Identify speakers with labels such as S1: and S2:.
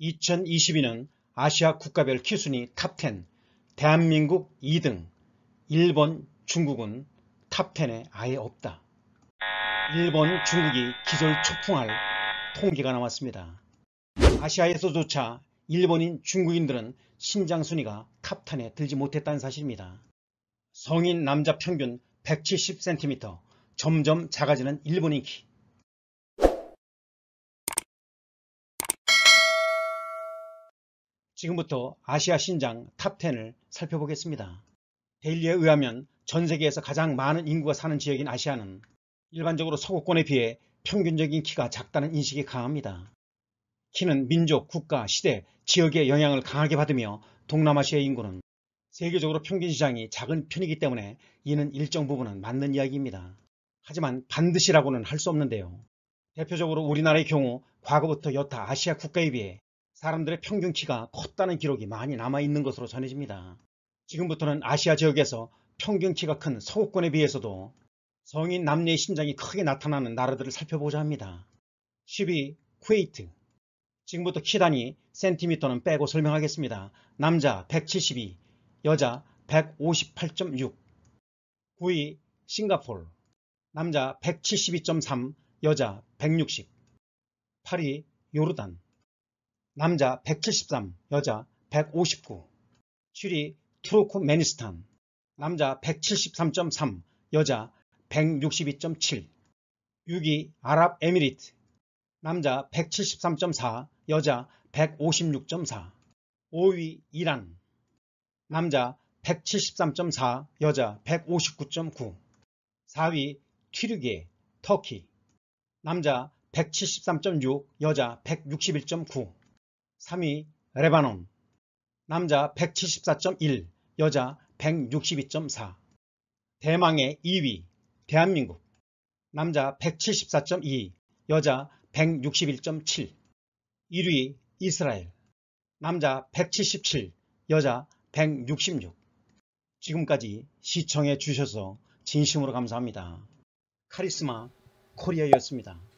S1: 2022년 아시아 국가별 키순위 탑10 대한민국 2등 일본, 중국은 탑10에 아예 없다. 일본, 중국이 기절 초풍할 통계가 나왔습니다. 아시아에서조차 일본인, 중국인들은 신장 순위가 탑10에 들지 못했다는 사실입니다. 성인 남자 평균 170cm 점점 작아지는 일본인 키 지금부터 아시아 신장 탑10을 살펴보겠습니다. 데일리에 의하면 전 세계에서 가장 많은 인구가 사는 지역인 아시아는 일반적으로 서구권에 비해 평균적인 키가 작다는 인식이 강합니다. 키는 민족, 국가, 시대, 지역의 영향을 강하게 받으며 동남아시아의 인구는 세계적으로 평균 시장이 작은 편이기 때문에 이는 일정 부분은 맞는 이야기입니다. 하지만 반드시라고는 할 수 없는데요. 대표적으로 우리나라의 경우 과거부터 여타 아시아 국가에 비해 사람들의 평균키가 컸다는 기록이 많이 남아있는 것으로 전해집니다. 지금부터는 아시아 지역에서 평균키가 큰 서구권에 비해서도 성인 남녀의 신장이 크게 나타나는 나라들을 살펴보자 합니다. 10위 쿠웨이트 지금부터 키단위 센티미터는 빼고 설명하겠습니다. 남자 172, 여자 158.6 9위 싱가폴 남자 172.3, 여자 160 8위 요르단 남자 173, 여자 159 취리 트루크메니스탄 남자 173.3, 여자 162.7 6위 아랍에미리트 남자 173.4, 여자 156.4 5위 이란 남자 173.4, 여자 159.9 4위 튀르게 터키 남자 173.6, 여자 161.9 3위 레바논 남자 174.1 여자 162.4 대망의 2위 대한민국 남자 174.2 여자 161.7 1위 이스라엘 남자 177 여자 166 지금까지 시청해 주셔서 진심으로 감사합니다. 카리스마 코리아였습니다.